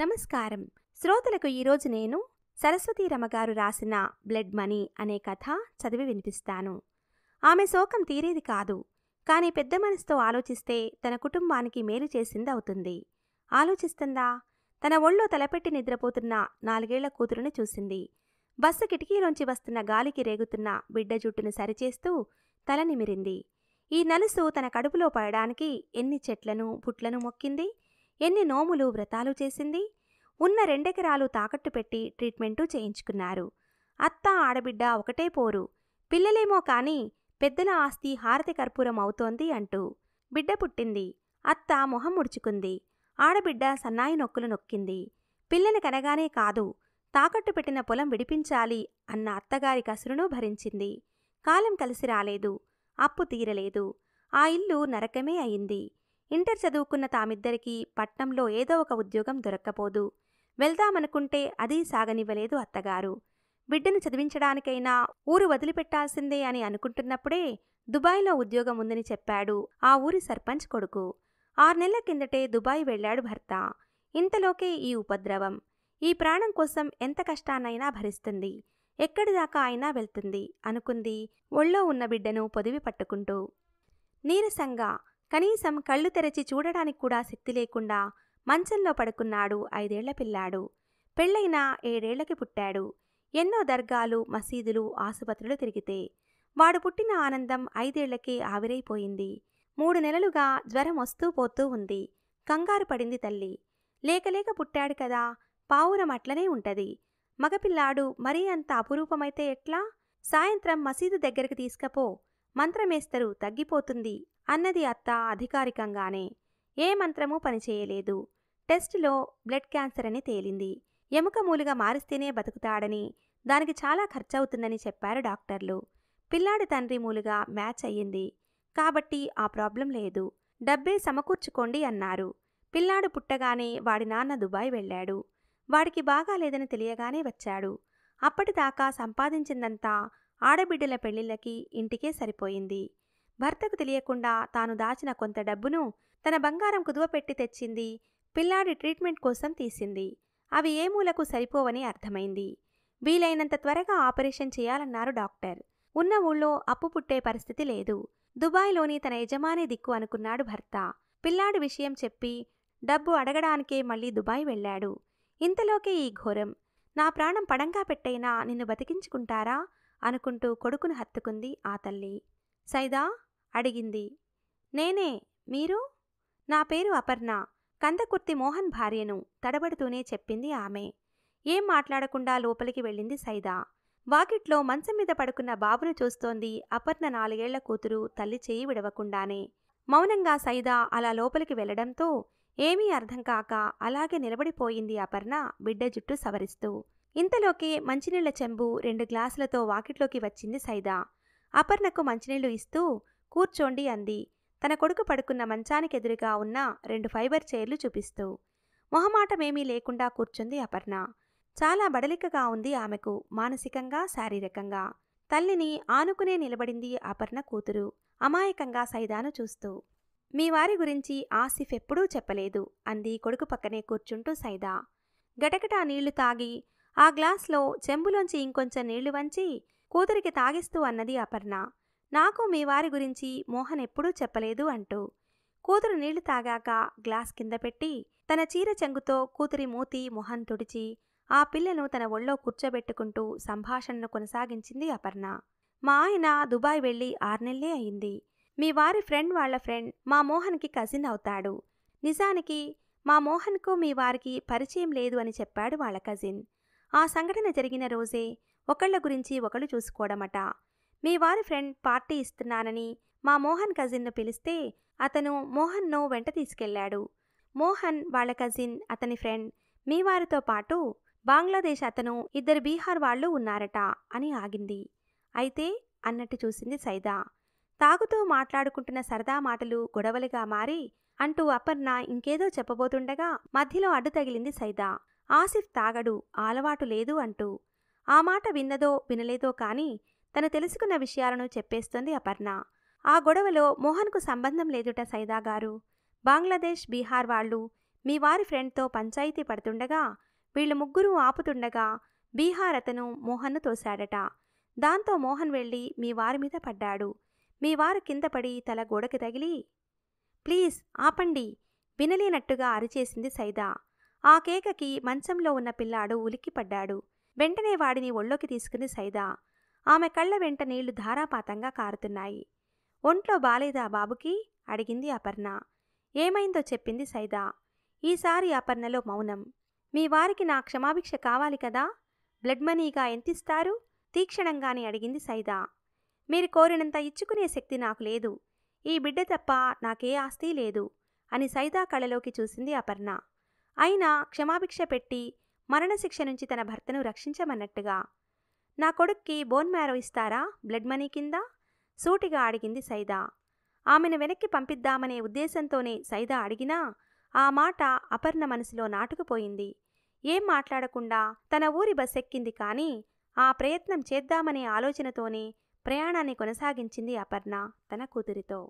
నమస్కారం శ్రోతలకు ఈరోజు నేను సరస్వతీ రమగారు రాసిన బ్లడ్ మనీ అనే కథ చదివి వినిపిస్తాను ఆమె శోకం తీరేది కాదు కానీ పెద్ద మనసుతో ఆలోచిస్తే తన కుటుంబానికి మేలు చేసింది అవుతుంది ఆలోచిస్తుందా తన ఒళ్ళో తలపెట్టి నిద్రపోతున్న నాలుగేళ్ల కూతురుని చూసింది బస్సు కిటికీలోంచి వస్తున్న గాలికి రేగుతున్న బిడ్డ జుట్టును సరిచేస్తూ తల నిమిరింది ఈ నలుసు తన కడుపులో పడడానికి ఎన్ని చెట్లను పుట్లను మొక్కింది ఎన్ని నోములు వ్రతాలు చేసింది ఉన్న రెండెకరాలు తాకట్టు పెట్టి ట్రీట్మెంటు చేయించుకున్నారు అత్త ఆడబిడ్డ ఒకటే పోరు పిల్లలేమో కానీ పెద్దల ఆస్తి హారతి కర్పూరం అవుతోంది అంటూ బిడ్డ పుట్టింది అత్త మొహం ముడుచుకుంది ఆడబిడ్డ సన్నాయి నొక్కులు నొక్కింది పిల్లని కనగానే కాదు తాకట్టు పెట్టిన పొలం విడిపించాలి అన్న అత్తగారి కసురును భరించింది కాలం కలిసి రాలేదు అప్పు తీరలేదు ఆ ఇల్లు నరకమే అయింది ఇంటర్ చదువుకున్న తామిద్దరికీ పట్నంలో ఏదో ఒక ఉద్యోగం దొరక్కపోదు వెళ్దామనుకుంటే అది సాగనివ్వలేదు అత్తగారు బిడ్డను చదివించడానికైనా ఊరు వదిలిపెట్టాల్సిందే అని అనుకుంటున్నప్పుడే దుబాయ్లో ఉద్యోగం ఉందని చెప్పాడు ఆ ఊరి సర్పంచ్ కొడుకు ఆరు నెలల కిందటే దుబాయ్ వెళ్ళాడు భర్త ఇంతలోకే ఈ ఉపద్రవం ఈ ప్రాణం కోసం ఎంత కష్టాన్నైనా భరిస్తుంది ఎక్కడిదాకా అయినా వెళ్తుంది అనుకుంది ఒళ్ళో ఉన్న బిడ్డను పొదివి పట్టుకుంటూ నీరసంగా కనీసం కళ్ళు తెరచి చూడడానికి కూడా శక్తి లేకుండా మంచంలో పడుకున్నాడు ఐదేళ్ల పిల్లాడు పెళ్ళైన ఏడేళ్లకి పుట్టాడు ఎన్నో దర్గాలు మసీదులు ఆసుపత్రులు తిరిగితే వాడు పుట్టిన ఆనందం ఐదేళ్లకే ఆవిరైపోయింది మూడు నెలలుగా జ్వరం వస్తూ పోతూ ఉంది కంగారు పడింది తల్లి లేకలేక పుట్టాడు కదా పావురం అట్లనే ఉంటది మగపిల్లాడు మరీ అంత అపురూపమైతే ఎట్లా సాయంత్రం మసీదు దగ్గరికి తీసుకపో మంత్రమేస్తరు తగ్గిపోతుంది అన్నది అత్త అధికారికంగానే ఏ మంత్రమూ పనిచేయలేదు టెస్టులో బ్లడ్ క్యాన్సర్ అని తేలింది ఎముక మూలుగా మారిస్తేనే బతుకుతాడని దానికి చాలా ఖర్చవుతుందని చెప్పారు డాక్టర్లు పిల్లాడి తండ్రి మూలుగా మ్యాచ్ అయ్యింది కాబట్టి ఆ ప్రాబ్లం లేదు డబ్బే సమకూర్చుకోండి అన్నారు పిల్లాడు పుట్టగానే వాడి నాన్న దుబాయ్ వెళ్ళాడు వాడికి బాగాలేదని తెలియగానే వచ్చాడు అప్పటిదాకా సంపాదించిందంతా ఆడబిడ్డల పెళ్లిళ్ళకి ఇంటికే సరిపోయింది భర్తకు తెలియకుండా తాను దాచిన కొంత డబ్బును తన బంగారం కుదువపెట్టి తెచ్చింది పిల్లాడి ట్రీట్మెంట్ కోసం తీసింది అవి ఏ మూలకు సరిపోవని అర్థమైంది వీలైనంత త్వరగా ఆపరేషన్ చేయాలన్నారు డాక్టర్ ఉన్న ఊళ్ళో అప్పు పుట్టే పరిస్థితి లేదు దుబాయ్లోని తన యజమాని దిక్కు అనుకున్నాడు భర్త పిల్లాడి విషయం చెప్పి డబ్బు అడగడానికే మళ్ళీ దుబాయ్ వెళ్ళాడు ఇంతలోకే ఈ ఘోరం నా ప్రాణం పడంగా పెట్టైనా నిన్ను బతికించుకుంటారా అనుకుంటూ కొడుకును హత్తుకుంది ఆ తల్లి సైదా అడిగింది నేనే మీరు నా పేరు అపర్ణ కందకుర్తి మోహన్ భార్యను తడబడుతూనే చెప్పింది ఆమె ఏం మాట్లాడకుండా లోపలికి వెళ్ళింది సైదా వాకిట్లో మంచం మీద పడుకున్న బాబును చూస్తోంది అపర్ణ నాలుగేళ్ల కూతురు తల్లి చేయి విడవకుండానే మౌనంగా సైదా అలా లోపలికి వెళ్లడంతో ఏమీ అర్థం కాక అలాగే నిలబడిపోయింది అపర్ణ బిడ్డ జుట్టు సవరిస్తూ ఇంతలోకి మంచినీళ్ల చెంబు రెండు గ్లాసులతో వాకిట్లోకి వచ్చింది సైదా అపర్ణకు మంచినీళ్లు ఇస్తూ కూర్చోండి అంది తన కొడుకు పడుకున్న మంచానికి ఎదురుగా ఉన్న రెండు ఫైబర్ చైర్లు చూపిస్తూ మొహమాటమేమీ లేకుండా కూర్చుంది అపర్ణ చాలా బడలికగా ఉంది ఆమెకు మానసికంగా శారీరకంగా తల్లిని ఆనుకునే నిలబడింది అపర్ణ కూతురు అమాయకంగా సైదాను చూస్తూ మీ వారి గురించి ఆసిఫ్ ఎప్పుడూ చెప్పలేదు అంది కొడుకు పక్కనే కూర్చుంటూ సైదా గటగటా నీళ్లు తాగి ఆ గ్లాస్లో చెంబులోంచి ఇంకొంచెం నీళ్లు వంచి కూతురికి తాగిస్తూ అన్నది అపర్ణ నాకు మీ వారి గురించి మోహన్ ఎప్పుడూ చెప్పలేదు అంటూ కూతురు నీళ్లు తాగాక గ్లాస్ కింద పెట్టి తన చీర చెంగుతో కూతురి మూతి మొహం తుడిచి ఆ పిల్లను తన ఒళ్ళో కూర్చోబెట్టుకుంటూ సంభాషణను కొనసాగించింది అపర్ణ మా ఆయన దుబాయ్ వెళ్ళి ఆర్నెల్లే అయింది మీ వారి ఫ్రెండ్ వాళ్ళ ఫ్రెండ్ మా మోహన్కి కజిన్ అవుతాడు నిజానికి మా మోహన్కు మీ వారికి పరిచయం లేదు అని చెప్పాడు వాళ్ళ కజిన్ ఆ సంఘటన జరిగిన రోజే ఒకళ్ళ గురించి ఒకళ్ళు చూసుకోవడమట మీ వారి ఫ్రెండ్ పార్టీ ఇస్తున్నానని మా మోహన్ కజిన్ను పిలిస్తే అతను మోహన్ను వెంట తీసుకెళ్లాడు మోహన్ వాళ్ళ కజిన్ అతని ఫ్రెండ్ మీ వారితో పాటు బంగ్లాదేశ్ అతను ఇద్దరు బీహార్ వాళ్ళు ఉన్నారట అని ఆగింది అయితే అన్నట్టు చూసింది సైదా తాగుతూ మాట్లాడుకుంటున్న సరదా మాటలు గొడవలుగా మారి అంటూ అపర్ణ ఇంకేదో చెప్పబోతుండగా మధ్యలో అడ్డు తగిలింది సైదా ఆసిఫ్ తాగడు అలవాటు లేదు అంటూ ఆ మాట విన్నదో వినలేదో కానీ తను తెలుసుకున్న విషయాలను చెప్పేస్తోంది అపర్ణ ఆ గొడవలో మోహన్కు సంబంధం లేదుట సైదా గారు బంగ్లాదేశ్ బీహార్ వాళ్ళు మీ వారి ఫ్రెండ్తో పంచాయతీ పడుతుండగా వీళ్ళు ముగ్గురు ఆపుతుండగా బీహార్ అతను మోహన్ను తోశాడట దాంతో మోహన్ వెళ్ళి మీ వారి మీద పడ్డాడు మీ వారు కింద పడి తల గోడకి తగిలి ప్లీజ్ ఆపండి వినలేనట్టుగా అరిచేసింది సైదా ఆ కేకకి మంచంలో ఉన్న పిల్లాడు ఉలిక్కిపడ్డాడు వెంటనే వాడిని ఒళ్ళోకి తీసుకుని సైదా ఆమె కళ్ళ వెంట నీళ్లు ధారాపాతంగా కారుతున్నాయి ఒంట్లో బాలేదా బాబుకి అడిగింది అపర్ణ ఏమైందో చెప్పింది సైదా ఈసారి అపర్ణలో మౌనం మీ వారికి నా క్షమాభిక్ష కావాలి కదా బ్లడ్ మనీగా ఎంతిస్తారు తీక్షణంగానే అడిగింది సైదా మీరు కోరినంత ఇచ్చుకునే శక్తి నాకు లేదు ఈ బిడ్డ తప్ప నాకే ఆస్తి లేదు అని సైదా కళలోకి చూసింది అపర్ణ అయినా క్షమాభిక్ష పెట్టి మరణశిక్ష నుంచి తన భర్తను రక్షించమన్నట్టుగా నా కొడుక్కి బోన్ మ్యారో ఇస్తారా బ్లడ్ మనీ కింద సూటిగా అడిగింది సైదా ఆమెను వెనక్కి పంపిద్దామనే ఉద్దేశంతోనే సైదా అడిగినా ఆ మాట అపర్ణ మనసులో నాటుకుపోయింది ఏం మాట్లాడకుండా తన ఊరి బస్ ఎక్కింది కానీ ఆ ప్రయత్నం చేద్దామనే ఆలోచనతోనే ప్రయాణాన్ని కొనసాగించింది అపర్ణ తన కూతురితో